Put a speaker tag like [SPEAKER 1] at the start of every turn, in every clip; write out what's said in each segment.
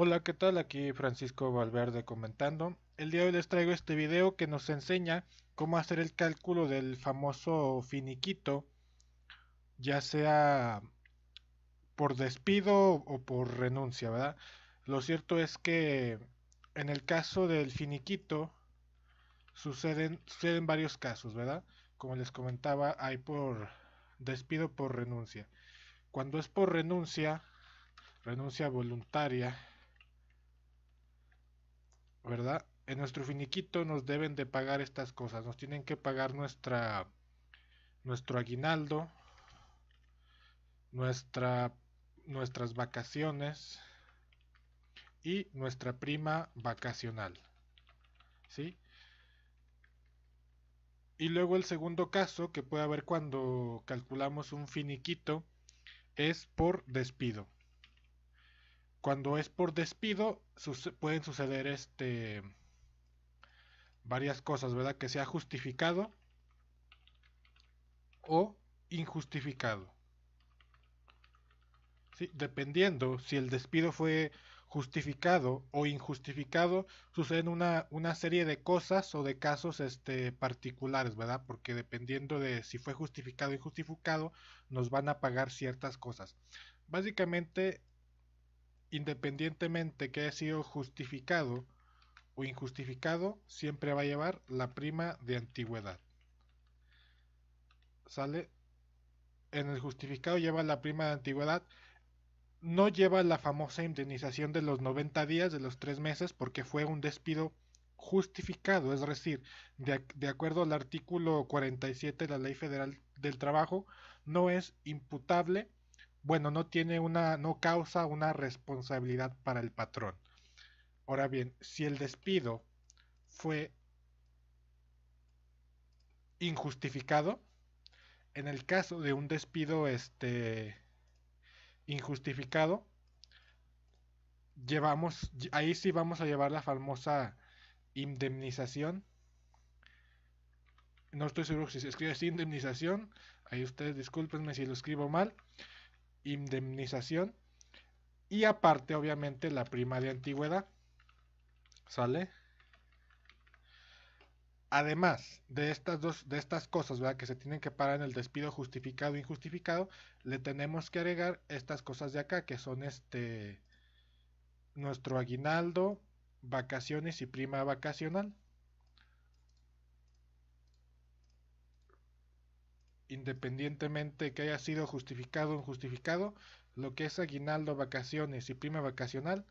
[SPEAKER 1] Hola, ¿qué tal? Aquí Francisco Valverde comentando. El día de hoy les traigo este video que nos enseña cómo hacer el cálculo del famoso finiquito, ya sea por despido o por renuncia, ¿verdad? Lo cierto es que en el caso del finiquito suceden, suceden varios casos, ¿verdad? Como les comentaba, hay por despido por renuncia. Cuando es por renuncia, renuncia voluntaria, ¿verdad? En nuestro finiquito nos deben de pagar estas cosas, nos tienen que pagar nuestra nuestro aguinaldo, nuestra nuestras vacaciones y nuestra prima vacacional. ¿Sí? Y luego el segundo caso que puede haber cuando calculamos un finiquito es por despido. Cuando es por despido, pueden suceder este varias cosas, ¿verdad? Que sea justificado o injustificado. dependiendo si el despido fue justificado o injustificado, suceden una, serie de cosas o de casos este, particulares, ¿verdad? Porque dependiendo de si fue justificado o injustificado, nos van a pagar ciertas cosas. Básicamente, independientemente que haya sido justificado o injustificado, siempre va a llevar la prima de antigüedad. ¿Sale? En el justificado lleva la prima de antigüedad. No lleva la famosa indemnización de los 90 días, de los 3 meses, porque fue un despido justificado, es decir, de, de, acuerdo al artículo 47 de la Ley Federal del Trabajo, no es imputable bueno, no tiene una, no causa una responsabilidad para el patrón. Ahora bien, si el despido fue injustificado, en el caso de un despido este injustificado, llevamos, ahí sí vamos a llevar la famosa indemnización. No estoy seguro si se escribe así indemnización. Ahí ustedes discúlpenme si lo escribo mal indemnización y aparte obviamente la prima de antigüedad. ¿Sale? Además de estas dos de estas cosas, ¿verdad? que se tienen que parar en el despido justificado e injustificado, le tenemos que agregar estas cosas de acá que son este nuestro aguinaldo, vacaciones y prima vacacional. independientemente que haya sido justificado o injustificado, lo que es aguinaldo, vacaciones y prima vacacional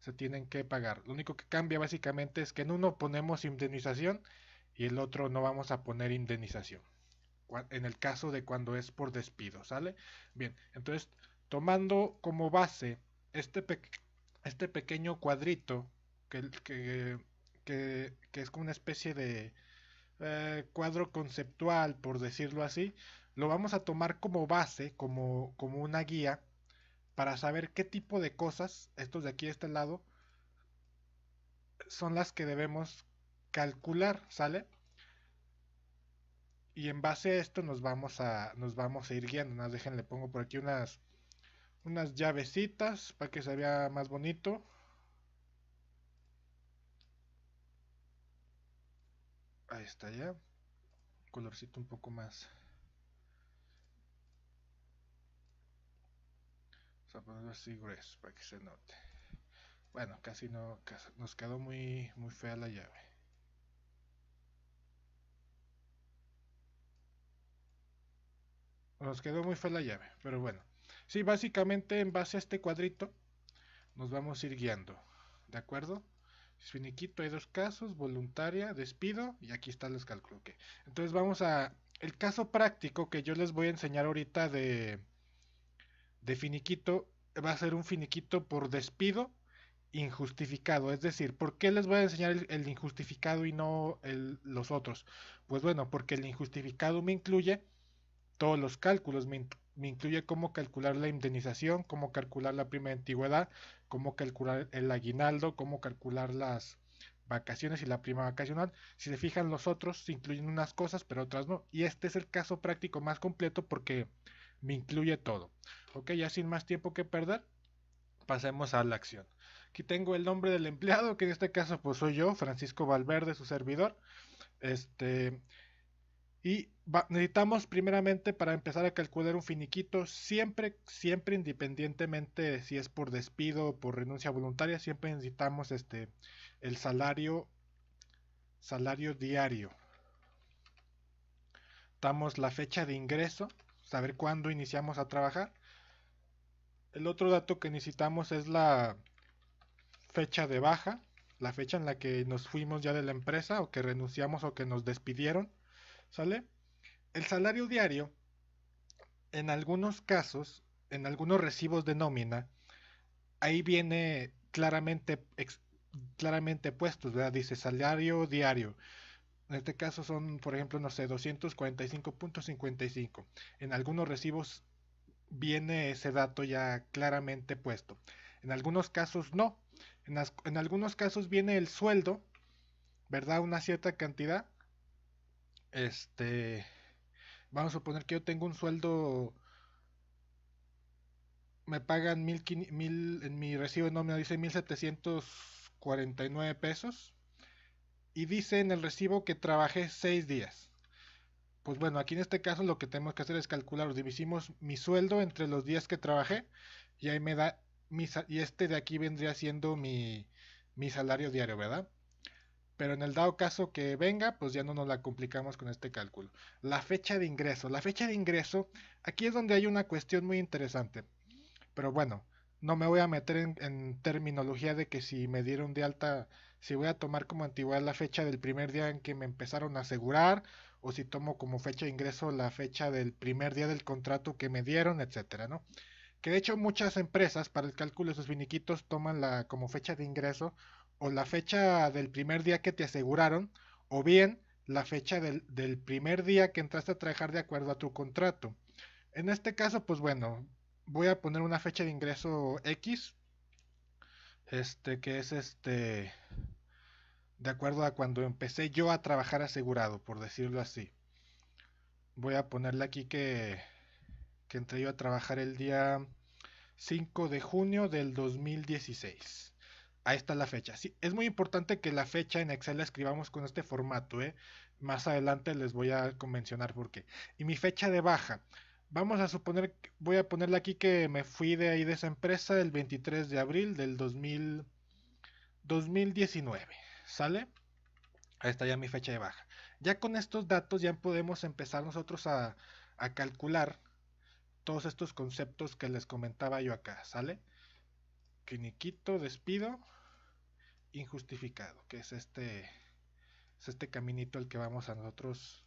[SPEAKER 1] se tienen que pagar. Lo único que cambia básicamente es que en uno ponemos indemnización y el otro no vamos a poner indemnización. En el caso de cuando es por despido, ¿sale? Bien, entonces tomando como base este, este pequeño cuadrito que, que es como una especie de, eh, cuadro conceptual, por decirlo así, lo vamos a tomar como base, como, como una guía, para saber qué tipo de cosas, estos de aquí a este lado, son las que debemos calcular, ¿sale? Y en base a esto nos vamos a, nos vamos a ir guiando. Nada, déjenle pongo por aquí unas, unas llavecitas para que se vea más bonito. Ahí está ya. Colorcito un poco más. Vamos a ponerlo así grueso para que se note. Bueno, casi no. nos quedó muy, muy fea la llave. Nos quedó muy fea la llave, pero bueno. Sí, básicamente en base a este cuadrito nos vamos a ir guiando. ¿De acuerdo? Finiquito, hay dos casos, voluntaria, despido, y aquí está los cálculos. Entonces vamos a el caso práctico que yo les voy a enseñar ahorita de, de finiquito, va a ser un finiquito por despido injustificado. Es decir, ¿por qué les voy a enseñar el, injustificado y no los otros? Pues bueno, porque el injustificado me incluye todos los cálculos, me, me incluye cómo calcular la indemnización, cómo calcular la prima de antigüedad, cómo calcular el aguinaldo, cómo calcular las vacaciones y la prima vacacional. Si se fijan los otros, se incluyen unas cosas, pero otras no. Y este es el caso práctico más completo porque me incluye todo. Ok, ya sin más tiempo que perder, pasemos a la acción. Aquí tengo el nombre del empleado, que en este caso pues soy yo, Francisco Valverde, su servidor. Este, y necesitamos primeramente para empezar a calcular un finiquito, siempre, siempre independientemente si es por despido o por renuncia voluntaria, siempre necesitamos este, el salario, salario diario. Damos la fecha de ingreso, saber cuándo iniciamos a trabajar. El otro dato que necesitamos es la fecha de baja, la fecha en la que nos fuimos ya de la empresa o que renunciamos o que nos despidieron ¿Sale? El salario diario, en algunos casos, en algunos recibos de nómina, ahí viene claramente, claramente puestos, ¿verdad? Dice salario diario. En este caso son, por ejemplo, no sé, 245.55. En algunos recibos viene ese dato ya claramente puesto. En algunos casos no. En, en algunos casos viene el sueldo, ¿verdad? Una cierta cantidad este, vamos a suponer que yo tengo un sueldo, me pagan mil, mil en mi recibo de nómina dice nueve pesos y dice en el recibo que trabajé seis días. Pues bueno, aquí en este caso lo que tenemos que hacer es calcular, dividimos mi sueldo entre los días que trabajé y ahí me da, mi, y este de aquí vendría siendo mi, mi salario diario, ¿verdad? pero en el dado caso que venga, pues ya no nos la complicamos con este cálculo. La fecha de ingreso. La fecha de ingreso, aquí es donde hay una cuestión muy interesante. Pero bueno, no me voy a meter en, terminología de que si me dieron de alta, si voy a tomar como antigüedad la fecha del primer día en que me empezaron a asegurar, o si tomo como fecha de ingreso la fecha del primer día del contrato que me dieron, etcétera, ¿no? Que de hecho muchas empresas para el cálculo de sus finiquitos toman la como fecha de ingreso o la fecha del primer día que te aseguraron, o bien la fecha del, primer día que entraste a trabajar de acuerdo a tu contrato. En este caso, pues bueno, voy a poner una fecha de ingreso X, este que es este de acuerdo a cuando empecé yo a trabajar asegurado, por decirlo así. Voy a ponerle aquí que, que entré yo a trabajar el día 5 de junio del 2016 ahí está la fecha. Sí, es muy importante que la fecha en Excel la escribamos con este formato. ¿eh? Más adelante les voy a convencionar por qué. Y mi fecha de baja. Vamos a suponer, voy a ponerle aquí que me fui de ahí de esa empresa el 23 de abril del 2019. ¿Sale? Ahí está ya mi fecha de baja. Ya con estos datos ya podemos empezar nosotros a, a calcular todos estos conceptos que les comentaba yo acá, ¿sale? finiquito, despido injustificado, que es este, es este caminito el que vamos a nosotros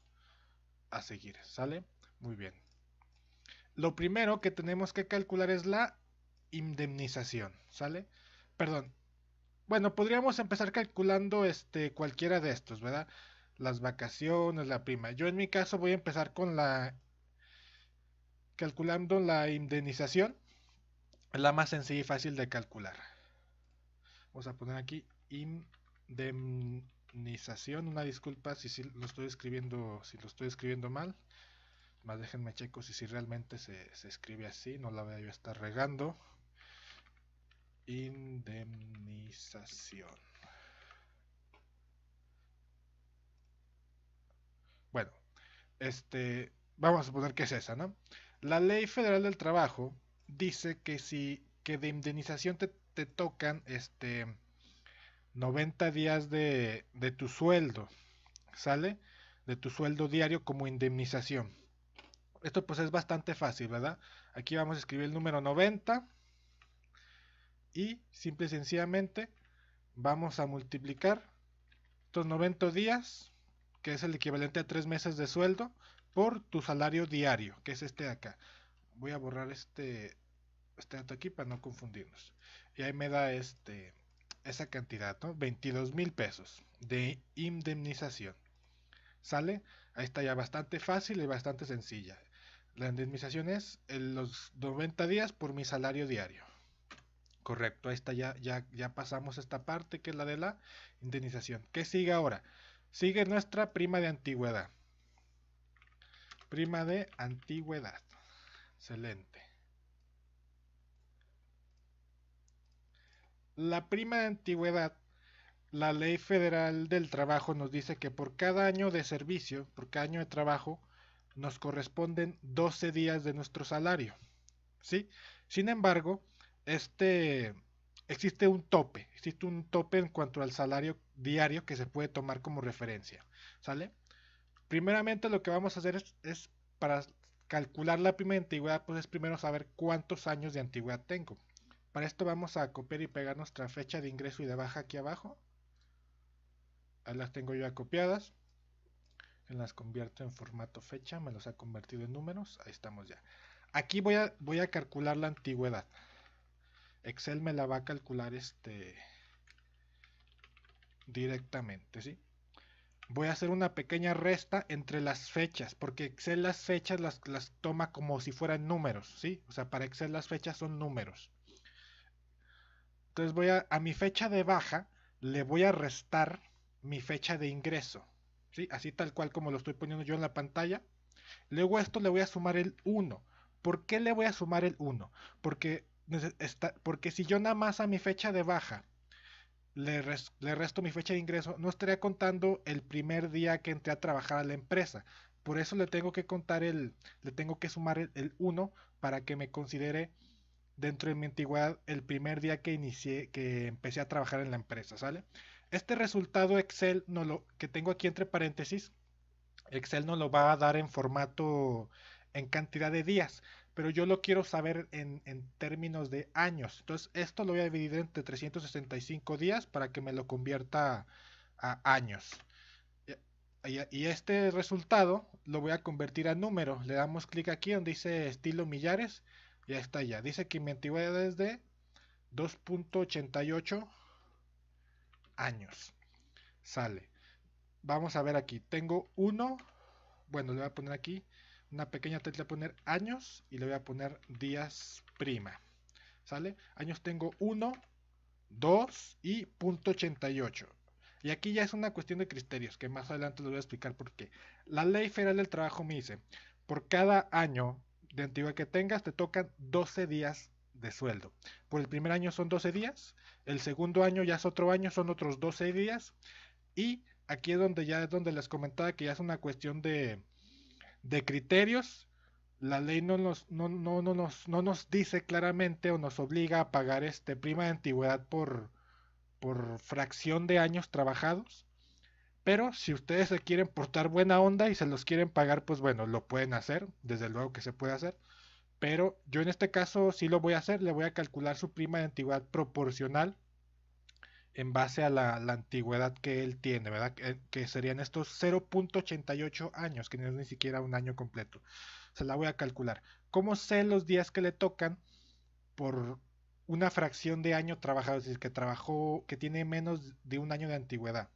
[SPEAKER 1] a seguir, ¿sale? Muy bien. Lo primero que tenemos que calcular es la indemnización, ¿sale? Perdón. Bueno, podríamos empezar calculando este cualquiera de estos, ¿verdad? Las vacaciones, la prima. Yo en mi caso voy a empezar con la calculando la indemnización es la más sencilla y fácil de calcular. Vamos a poner aquí indemnización. Una disculpa si, lo estoy escribiendo, si lo estoy escribiendo mal. Más déjenme checo si, si realmente se, escribe así. No la voy a estar regando. Indemnización. Bueno, este, vamos a suponer que es esa, ¿no? La Ley Federal del Trabajo dice que si que de indemnización te, te tocan este 90 días de, de, tu sueldo, ¿sale? De tu sueldo diario como indemnización. Esto pues es bastante fácil, ¿verdad? Aquí vamos a escribir el número 90 y simple y sencillamente vamos a multiplicar estos 90 días, que es el equivalente a 3 meses de sueldo, por tu salario diario, que es este de acá voy a borrar este, este dato aquí para no confundirnos. Y ahí me da este, esa cantidad, ¿no? 22 mil pesos de indemnización. ¿Sale? Ahí está ya bastante fácil y bastante sencilla. La indemnización es en los 90 días por mi salario diario. Correcto, ahí está ya, ya, ya pasamos esta parte que es la de la indemnización. ¿Qué sigue ahora? Sigue nuestra prima de antigüedad. Prima de antigüedad. Excelente. La prima de antigüedad, la ley federal del trabajo nos dice que por cada año de servicio, por cada año de trabajo, nos corresponden 12 días de nuestro salario. ¿Sí? Sin embargo, este existe un tope, existe un tope en cuanto al salario diario que se puede tomar como referencia, ¿sale? Primeramente lo que vamos a hacer es, es para calcular la primera antigüedad, pues es primero saber cuántos años de antigüedad tengo. Para esto vamos a copiar y pegar nuestra fecha de ingreso y de baja aquí abajo. Ahí las tengo ya copiadas. Las convierto en formato fecha, me los ha convertido en números. Ahí estamos ya. Aquí voy a, voy a calcular la antigüedad. Excel me la va a calcular este directamente, ¿sí? voy a hacer una pequeña resta entre las fechas, porque Excel las fechas las, toma como si fueran números, ¿sí? O sea, para Excel las fechas son números. Entonces voy a, a mi fecha de baja, le voy a restar mi fecha de ingreso, ¿sí? Así tal cual como lo estoy poniendo yo en la pantalla. Luego a esto le voy a sumar el 1. ¿Por qué le voy a sumar el 1? Porque, porque si yo nada más a mi fecha de baja le, resto mi fecha de ingreso, no estaría contando el primer día que entré a trabajar a la empresa. Por eso le tengo que contar el, le tengo que sumar el 1 para que me considere dentro de mi antigüedad el primer día que que empecé a trabajar en la empresa, ¿sale? Este resultado Excel no lo, que tengo aquí entre paréntesis, Excel nos lo va a dar en formato en cantidad de días, pero yo lo quiero saber en, términos de años. Entonces, esto lo voy a dividir entre 365 días para que me lo convierta a, años. Y, este resultado lo voy a convertir a número. Le damos clic aquí donde dice estilo millares. Ya está ya. Dice que mi antigüedad es de 2.88 años. Sale. Vamos a ver aquí. Tengo uno. Bueno, le voy a poner aquí una pequeña tecla poner años y le voy a poner días prima. ¿Sale? Años tengo 1, 2 y punto .88. Y aquí ya es una cuestión de criterios, que más adelante les voy a explicar por qué. La ley federal del trabajo me dice, por cada año de antigüedad que tengas, te tocan 12 días de sueldo. Por el primer año son 12 días, el segundo año ya es otro año, son otros 12 días. Y aquí es donde ya es donde les comentaba que ya es una cuestión de, de criterios, la ley no nos, no, no, nos, nos dice claramente o nos obliga a pagar este prima de antigüedad por, por fracción de años trabajados. Pero si ustedes se quieren portar buena onda y se los quieren pagar, pues bueno, lo pueden hacer, desde luego que se puede hacer. Pero yo en este caso sí lo voy a hacer, le voy a calcular su prima de antigüedad proporcional en base a la, antigüedad que él tiene, ¿verdad? Que, serían estos 0.88 años, que no es ni siquiera un año completo. Se la voy a calcular. ¿Cómo sé los días que le tocan por una fracción de año trabajado? Es decir, que trabajó, que tiene menos de un año de antigüedad.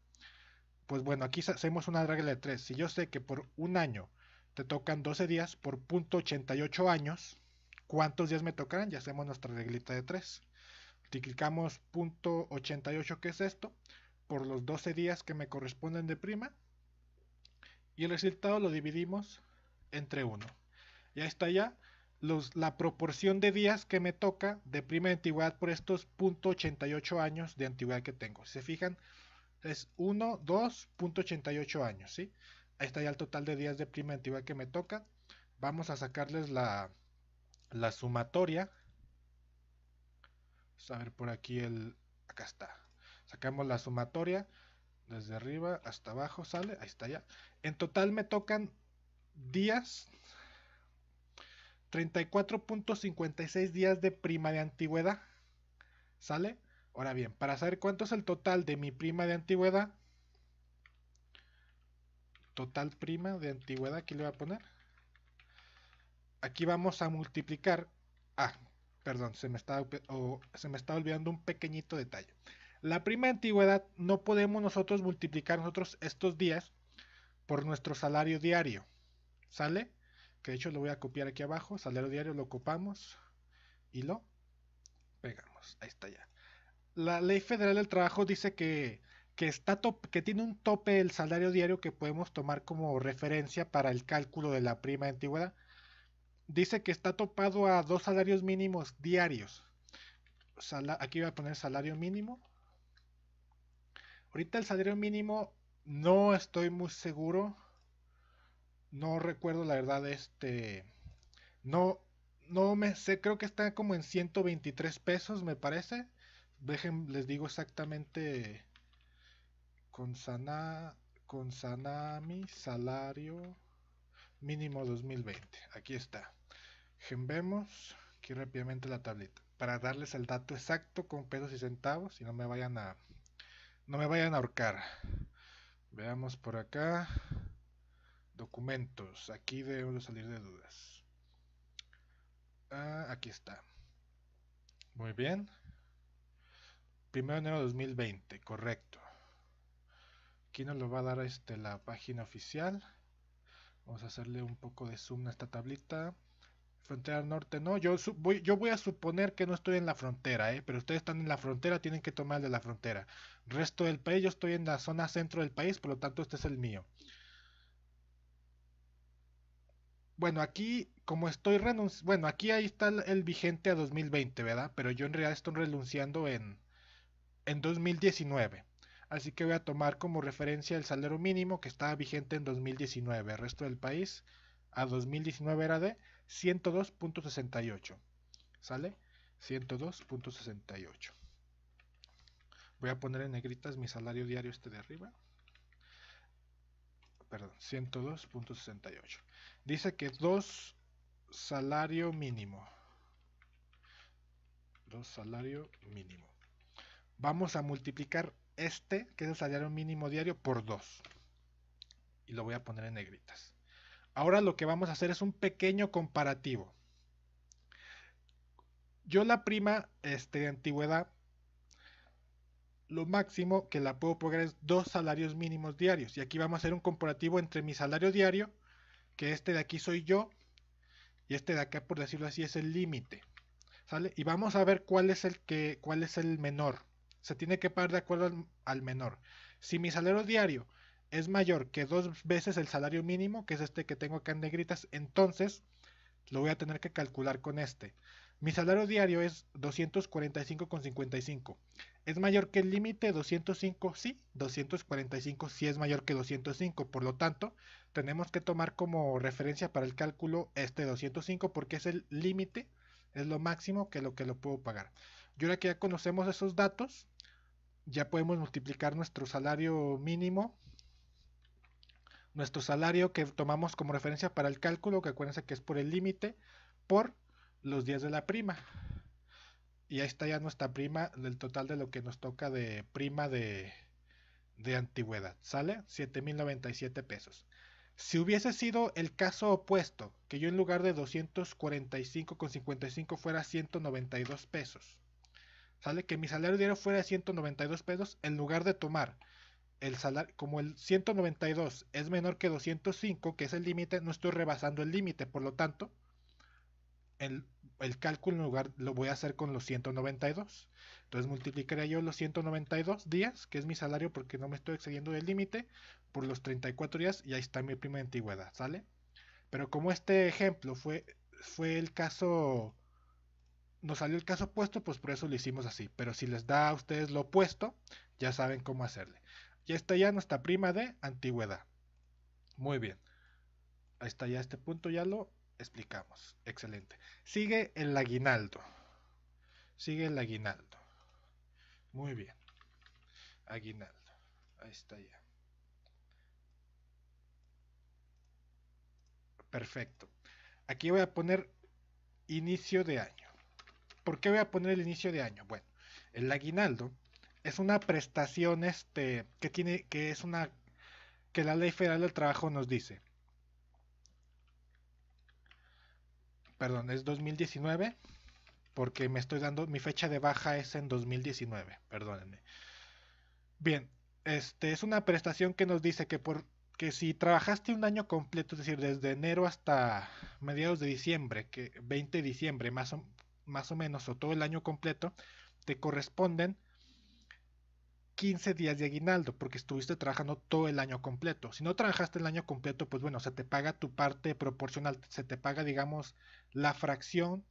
[SPEAKER 1] Pues bueno, aquí hacemos una regla de tres. Si yo sé que por un año te tocan 12 días por 0.88 años, ¿cuántos días me tocarán? Ya hacemos nuestra reglita de tres. Multiplicamos .88, que es esto, por los 12 días que me corresponden de prima. Y el resultado lo dividimos entre 1. Ya está ya los, la proporción de días que me toca de prima de antigüedad por estos .88 años de antigüedad que tengo. Si se fijan, es 1, 2.88 años, ¿sí? Ahí está ya el total de días de prima de antigüedad que me toca. Vamos a sacarles la, la sumatoria Vamos a ver por aquí el... Acá está. Sacamos la sumatoria. Desde arriba hasta abajo sale. Ahí está ya. En total me tocan días. 34.56 días de prima de antigüedad. ¿Sale? Ahora bien, para saber cuánto es el total de mi prima de antigüedad. Total prima de antigüedad, aquí le voy a poner. Aquí vamos a multiplicar. a ah, Perdón, se me está, se me está olvidando un pequeñito detalle. La prima de antigüedad no podemos nosotros multiplicar nosotros estos días por nuestro salario diario. ¿Sale? Que de hecho lo voy a copiar aquí abajo. Salario diario lo copamos y lo pegamos. Ahí está ya. La ley federal del trabajo dice que, está que tiene un tope el salario diario que podemos tomar como referencia para el cálculo de la prima de antigüedad dice que está topado a dos salarios mínimos diarios. aquí voy a poner salario mínimo. Ahorita el salario mínimo no estoy muy seguro. No recuerdo la verdad, este. No, no me sé, creo que está como en 123 pesos, me parece. Dejen, les digo exactamente. Con sana. Con Sanami, salario mínimo 2020. Aquí está. Vemos aquí rápidamente la tablita para darles el dato exacto con pesos y centavos y no me vayan a no me vayan a ahorcar. Veamos por acá documentos. Aquí debemos salir de dudas. Ah, aquí está. Muy bien. primero de enero de 2020, correcto. Aquí nos lo va a dar este, la página oficial. Vamos a hacerle un poco de zoom a esta tablita. Frontera norte, no. Yo, voy, a suponer que no estoy en la frontera, ¿eh? pero ustedes están en la frontera, tienen que tomar de la frontera. Resto del país, yo estoy en la zona centro del país, por lo tanto, este es el mío. Bueno, aquí, como estoy renunciando. Bueno, aquí ahí está el, vigente a 2020, ¿verdad? Pero yo en realidad estoy renunciando en, en 2019. Así que voy a tomar como referencia el salario mínimo que estaba vigente en 2019. resto del país a 2019 era de 102.68. ¿Sale? 102.68. Voy a poner en negritas mi salario diario este de arriba. Perdón, 102.68. Dice que 2 salario mínimo. 2 salario mínimo. Vamos a multiplicar este, que es el salario mínimo diario, por 2. Y lo voy a poner en negritas. Ahora lo que vamos a hacer es un pequeño comparativo. Yo la prima este, de antigüedad, lo máximo que la puedo pagar es dos salarios mínimos diarios. Y aquí vamos a hacer un comparativo entre mi salario diario, que este de aquí soy yo, y este de acá, por decirlo así, es el límite. ¿Sale? Y vamos a ver cuál es el que, cuál es el menor. Se tiene que pagar de acuerdo al menor. Si mi salario diario es mayor que dos veces el salario mínimo, que es este que tengo acá en negritas, entonces lo voy a tener que calcular con este. Mi salario diario es 245,55. ¿Es mayor que el límite 205? Sí, 245 sí es mayor que 205. Por lo tanto, tenemos que tomar como referencia para el cálculo este 205 porque es el límite, es lo máximo que lo que lo puedo pagar. Y ahora que ya conocemos esos datos, ya podemos multiplicar nuestro salario mínimo nuestro salario que tomamos como referencia para el cálculo, que acuérdense que es por el límite, por los días de la prima. Y ahí está ya nuestra prima, del total de lo que nos toca de prima de, de antigüedad. ¿Sale? 7.097 pesos. Si hubiese sido el caso opuesto, que yo en lugar de 245,55 fuera 192 pesos, ¿sale? Que mi salario diario fuera 192 pesos en lugar de tomar el salario, como el 192 es menor que 205, que es el límite, no estoy rebasando el límite, por lo tanto, el, el, cálculo en lugar lo voy a hacer con los 192. Entonces multiplicaré yo los 192 días, que es mi salario porque no me estoy excediendo del límite, por los 34 días y ahí está mi prima de antigüedad, ¿sale? Pero como este ejemplo fue, fue el caso, nos salió el caso opuesto, pues por eso lo hicimos así. Pero si les da a ustedes lo opuesto, ya saben cómo hacerle. Ya está ya nuestra prima de antigüedad. Muy bien. Ahí está ya este punto, ya lo explicamos. Excelente. Sigue el aguinaldo. Sigue el aguinaldo. Muy bien. Aguinaldo. Ahí está ya. Perfecto. Aquí voy a poner inicio de año. ¿Por qué voy a poner el inicio de año? Bueno, el aguinaldo es una prestación este, que tiene, que es una, que la ley federal del trabajo nos dice. Perdón, es 2019, porque me estoy dando, mi fecha de baja es en 2019, perdónenme. Bien, este es una prestación que nos dice que por si trabajaste un año completo, es decir, desde enero hasta mediados de diciembre, que 20 de diciembre más más o menos, o todo el año completo, te corresponden 15 días de aguinaldo porque estuviste trabajando todo el año completo. Si no trabajaste el año completo, pues bueno, se te paga tu parte proporcional, se te paga, digamos, la fracción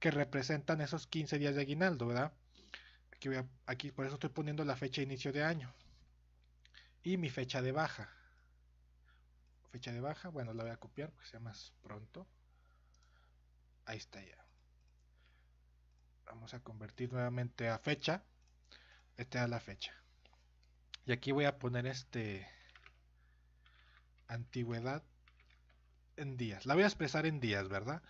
[SPEAKER 1] que representan esos 15 días de aguinaldo, ¿verdad? Aquí, por eso estoy poniendo la fecha de inicio de año y mi fecha de baja. Fecha de baja, bueno, la voy a copiar porque sea más pronto. Ahí está ya. Vamos a convertir nuevamente a fecha esta es la fecha. Y aquí voy a poner este antigüedad en días. La voy a expresar en días, ¿verdad?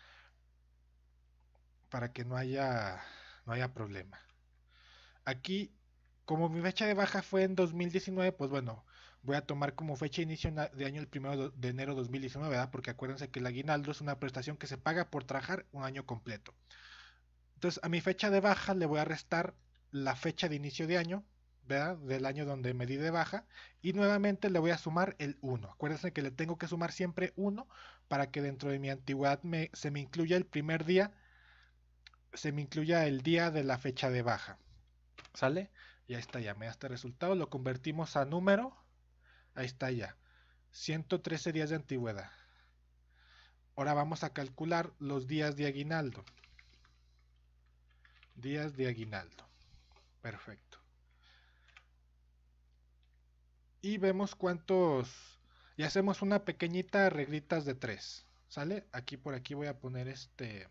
[SPEAKER 1] Para que no haya no haya problema. Aquí como mi fecha de baja fue en 2019, pues bueno, voy a tomar como fecha inicio de año el primero de enero de 2019, ¿verdad? Porque acuérdense que el aguinaldo es una prestación que se paga por trabajar un año completo. Entonces, a mi fecha de baja le voy a restar la fecha de inicio de año, ¿verdad? Del año donde me di de baja. Y nuevamente le voy a sumar el 1. Acuérdense que le tengo que sumar siempre 1 para que dentro de mi antigüedad se me incluya el primer día, se me incluya el día de la fecha de baja. ¿Sale? Y ahí está ya, me da este resultado, lo convertimos a número. Ahí está ya. 113 días de antigüedad. Ahora vamos a calcular los días de aguinaldo. Días de aguinaldo. Perfecto. Y vemos cuántos... Y hacemos una pequeñita reglita de 3. ¿Sale? Aquí por aquí voy a poner este...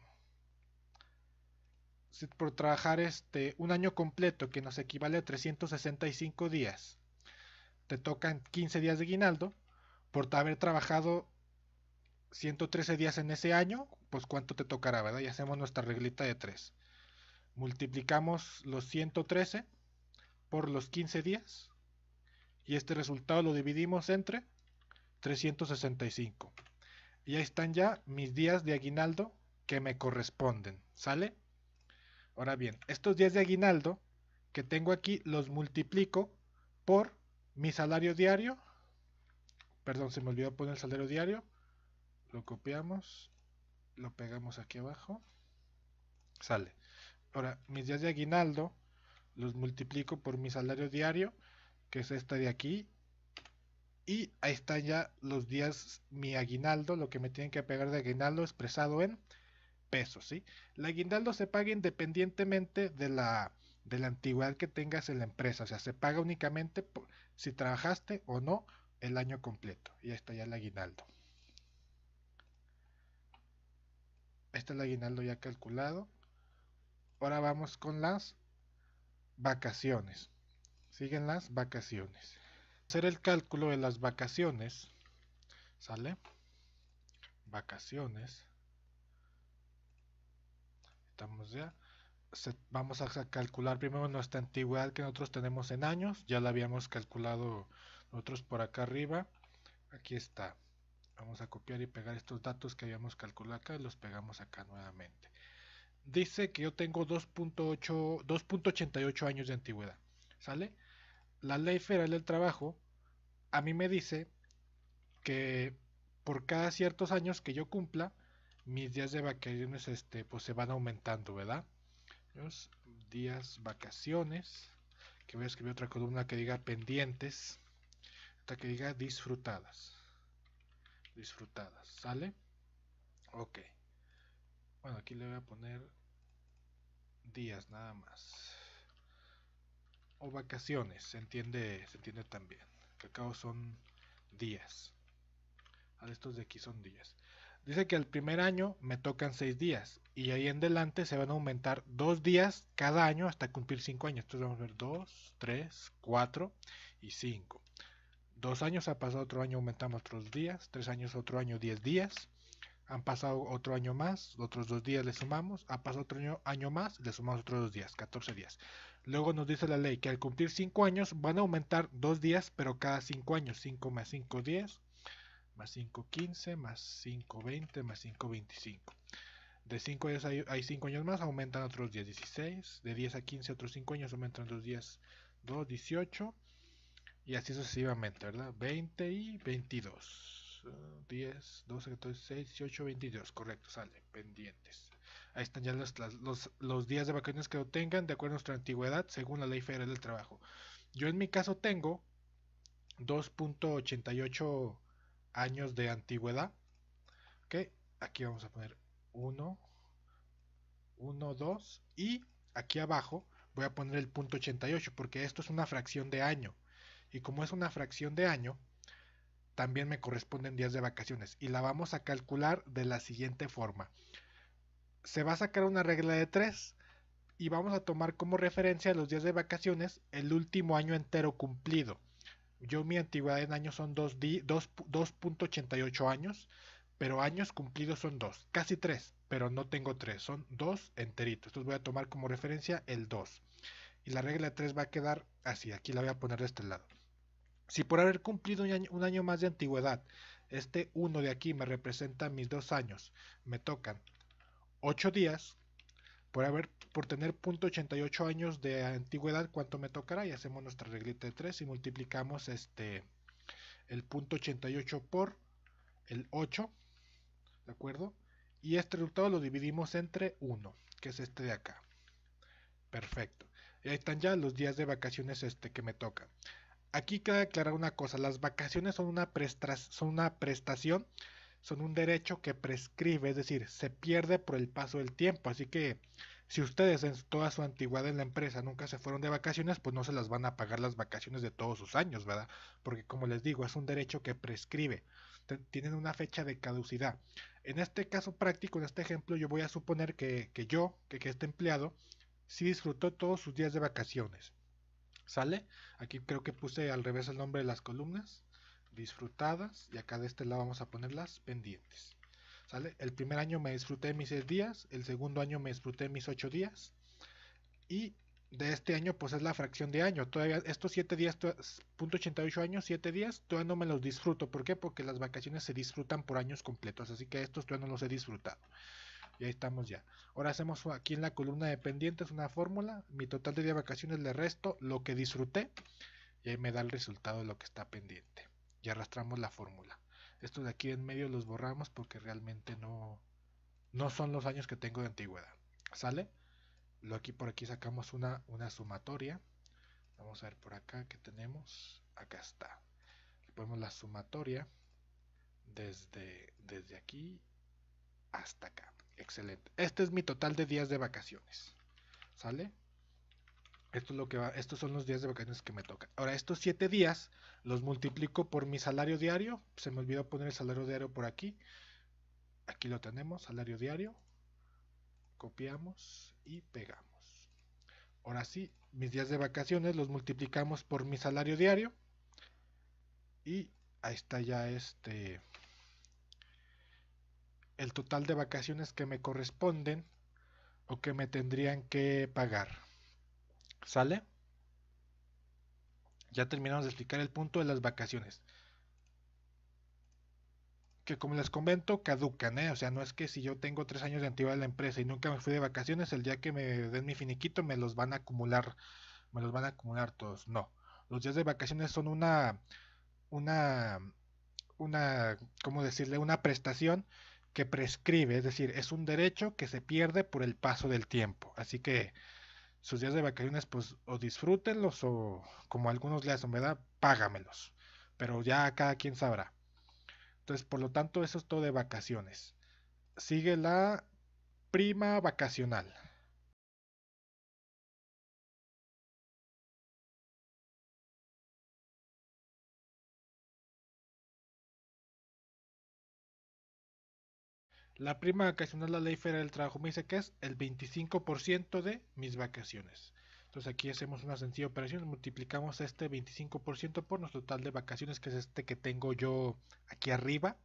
[SPEAKER 1] por trabajar este un año completo que nos equivale a 365 días, te tocan 15 días de guinaldo. Por haber trabajado 113 días en ese año, pues cuánto te tocará, ¿verdad? Y hacemos nuestra reglita de 3 multiplicamos los 113 por los 15 días y este resultado lo dividimos entre 365. Y ahí están ya mis días de aguinaldo que me corresponden, ¿sale? Ahora bien, estos días de aguinaldo que tengo aquí los multiplico por mi salario diario. Perdón, se me olvidó poner el salario diario. Lo copiamos, lo pegamos aquí abajo. Sale. Ahora, mis días de aguinaldo los multiplico por mi salario diario, que es esta de aquí. Y ahí están ya los días, mi aguinaldo, lo que me tienen que pegar de aguinaldo expresado en pesos, ¿sí? El aguinaldo se paga independientemente de la, de la antigüedad que tengas en la empresa, o sea, se paga únicamente si trabajaste o no el año completo. Y ahí está ya el aguinaldo. Este es el aguinaldo ya calculado. Ahora vamos con las vacaciones. Siguen las vacaciones. Hacer el cálculo de las vacaciones. ¿Sale? Vacaciones. Estamos ya. vamos a calcular primero nuestra antigüedad que nosotros tenemos en años. Ya la habíamos calculado nosotros por acá arriba. Aquí está. Vamos a copiar y pegar estos datos que habíamos calculado acá. Los pegamos acá nuevamente dice que yo tengo 2.88 años de antigüedad. ¿Sale? La ley federal del trabajo a mí me dice que por cada ciertos años que yo cumpla, mis días de vacaciones este, pues se van aumentando, ¿verdad? Los días vacaciones, que voy a escribir otra columna que diga pendientes, hasta que diga disfrutadas. Disfrutadas, ¿sale? Ok. Bueno, aquí le voy a poner días nada más. O vacaciones, se entiende, se entiende también. Que acá son días. A ah, estos de aquí son días. Dice que el primer año me tocan seis días. Y ahí en adelante se van a aumentar dos días cada año hasta cumplir cinco años. Entonces vamos a ver dos, 3, 4 y 5. Dos años ha pasado otro año, aumentamos otros días. Tres años otro año, diez días. Han pasado otro año más, otros dos días le sumamos, ha pasado otro año, más, le sumamos otros dos días, 14 días. Luego nos dice la ley que al cumplir 5 años van a aumentar 2 días, pero cada 5 años, 5 más 5, 10, más 5, 15, más 5, 20, más 5, 25. De 5 años hay 5 años más, aumentan otros 10, 16. De 10 a 15, otros 5 años, aumentan otros 10, 2, 18. Y así sucesivamente, ¿verdad? 20 y 22. 10, 12, 13, 6, 18, 22. Correcto, sale. Pendientes. Ahí están ya los, días de vacaciones que obtengan de acuerdo a nuestra antigüedad según la ley federal del trabajo. Yo en mi caso tengo 2.88 años de antigüedad. Ok, aquí vamos a poner 1, 1, 2 y aquí abajo voy a poner el punto 88 porque esto es una fracción de año. Y como es una fracción de año, también me corresponden días de vacaciones y la vamos a calcular de la siguiente forma. Se va a sacar una regla de 3 y vamos a tomar como referencia los días de vacaciones el último año entero cumplido. Yo mi antigüedad en años son 2.88 años, pero años cumplidos son 2, casi 3, pero no tengo 3, son 2 enteritos. Entonces voy a tomar como referencia el 2. Y la regla de 3 va a quedar así, aquí la voy a poner de este lado. Si por haber cumplido un año más de antigüedad, este uno de aquí me representa mis dos años, me tocan 8 días. Por, haber, por tener .88 años de antigüedad, ¿cuánto me tocará? Y hacemos nuestra reglita de 3 y multiplicamos este el .88 por el 8, ¿de acuerdo? Y este resultado lo dividimos entre 1, que es este de acá. Perfecto. Y ahí están ya los días de vacaciones este que me tocan aquí queda aclarar una cosa, las vacaciones son una, prestación, son un derecho que prescribe, es decir, se pierde por el paso del tiempo, así que si ustedes en toda su antigüedad en la empresa nunca se fueron de vacaciones, pues no se las van a pagar las vacaciones de todos sus años, ¿verdad? Porque como les digo, es un derecho que prescribe, tienen una fecha de caducidad. En este caso práctico, en este ejemplo, yo voy a suponer que, yo, que este empleado, sí disfrutó todos sus días de vacaciones ¿Sale? Aquí creo que puse al revés el nombre de las columnas. Disfrutadas. Y acá de este lado vamos a poner las pendientes. ¿Sale? El primer año me disfruté mis 6 días. El segundo año me disfruté mis 8 días. Y de este año, pues es la fracción de año. Todavía estos 7 días, .88 años, 7 días, todavía no me los disfruto. ¿Por qué? Porque las vacaciones se disfrutan por años completos. Así que estos todavía no los he disfrutado. Y ahí estamos ya. Ahora hacemos aquí en la columna de pendientes una fórmula. Mi total de, de vacaciones le resto lo que disfruté. Y ahí me da el resultado de lo que está pendiente. Y arrastramos la fórmula. Estos de aquí en medio los borramos porque realmente no, no son los años que tengo de antigüedad. ¿Sale? Lo aquí por aquí sacamos una, sumatoria. Vamos a ver por acá que tenemos. Acá está. ponemos la sumatoria desde, desde aquí hasta acá. Excelente. Este es mi total de días de vacaciones. ¿Sale? Esto es lo que va, estos son los días de vacaciones que me toca Ahora, estos siete días los multiplico por mi salario diario. Se me olvidó poner el salario diario por aquí. Aquí lo tenemos, salario diario. Copiamos y pegamos. Ahora sí, mis días de vacaciones los multiplicamos por mi salario diario. Y ahí está ya este el total de vacaciones que me corresponden o que me tendrían que pagar. ¿Sale? Ya terminamos de explicar el punto de las vacaciones. Que como les comento, caducan, ¿eh? O sea, no es que si yo tengo tres años de antigüedad en la empresa y nunca me fui de vacaciones, el día que me den mi finiquito me los van a acumular, me los van a acumular todos. No. Los días de vacaciones son una, una, una, ¿cómo decirle? Una prestación que prescribe, es decir, es un derecho que se pierde por el paso del tiempo. Así que sus días de vacaciones, pues o disfrútenlos o como algunos le hacen, ¿verdad? Págamelos. Pero ya cada quien sabrá. Entonces, por lo tanto, eso es todo de vacaciones. Sigue la prima vacacional. La prima vacacional la ley federal del trabajo me dice que es el 25% de mis vacaciones. Entonces aquí hacemos una sencilla operación, multiplicamos este 25% por nuestro total de vacaciones, que es este que tengo yo aquí arriba.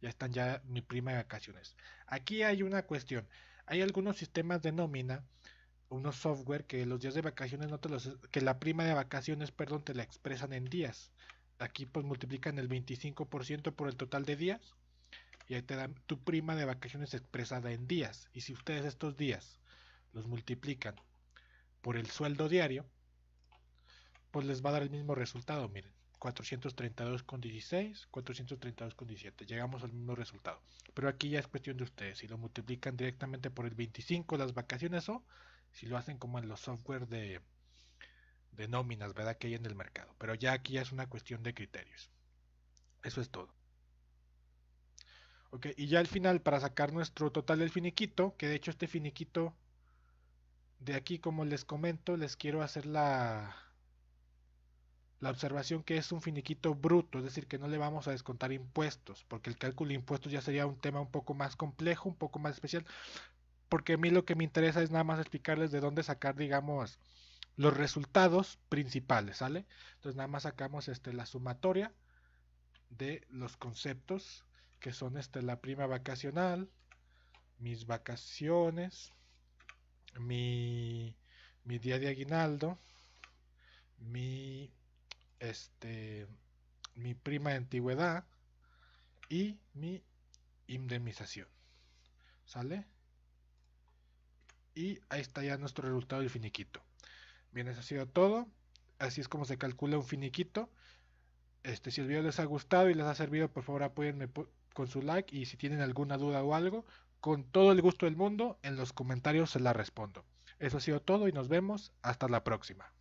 [SPEAKER 1] Ya están ya mi prima de vacaciones. Aquí hay una cuestión. Hay algunos sistemas de nómina, unos software que los días de vacaciones no te los que la prima de vacaciones, perdón, te la expresan en días. Aquí pues multiplican el 25% por el total de días y ahí te dan tu prima de vacaciones expresada en días. Y si ustedes estos días los multiplican por el sueldo diario, pues les va a dar el mismo resultado, miren. 432,16, 432,17. Llegamos al mismo resultado. Pero aquí ya es cuestión de ustedes. Si lo multiplican directamente por el 25 las vacaciones o si lo hacen como en los software de, de nóminas, ¿verdad? Que hay en el mercado. Pero ya aquí ya es una cuestión de criterios. Eso es todo y ya al final, para sacar nuestro total del finiquito, que de hecho este finiquito de aquí, como les comento, les quiero hacer la, la observación que es un finiquito bruto, es decir, que no le vamos a descontar impuestos, porque el cálculo de impuestos ya sería un tema un poco más complejo, un poco más especial, porque a mí lo que me interesa es nada más explicarles de dónde sacar, digamos, los resultados principales, ¿sale? Entonces nada más sacamos este, la sumatoria de los conceptos que son este, la prima vacacional, mis vacaciones, mi, día de aguinaldo, mi, este, mi prima de antigüedad y mi indemnización. ¿Sale? Y ahí está ya nuestro resultado del finiquito. Bien, eso ha sido todo. Así es como se calcula un finiquito. Este, si el video les ha gustado y les ha servido, por favor apoyenme con su like y si tienen alguna duda o algo, con todo el gusto del mundo, en los comentarios se la respondo. Eso ha sido todo y nos vemos hasta la próxima.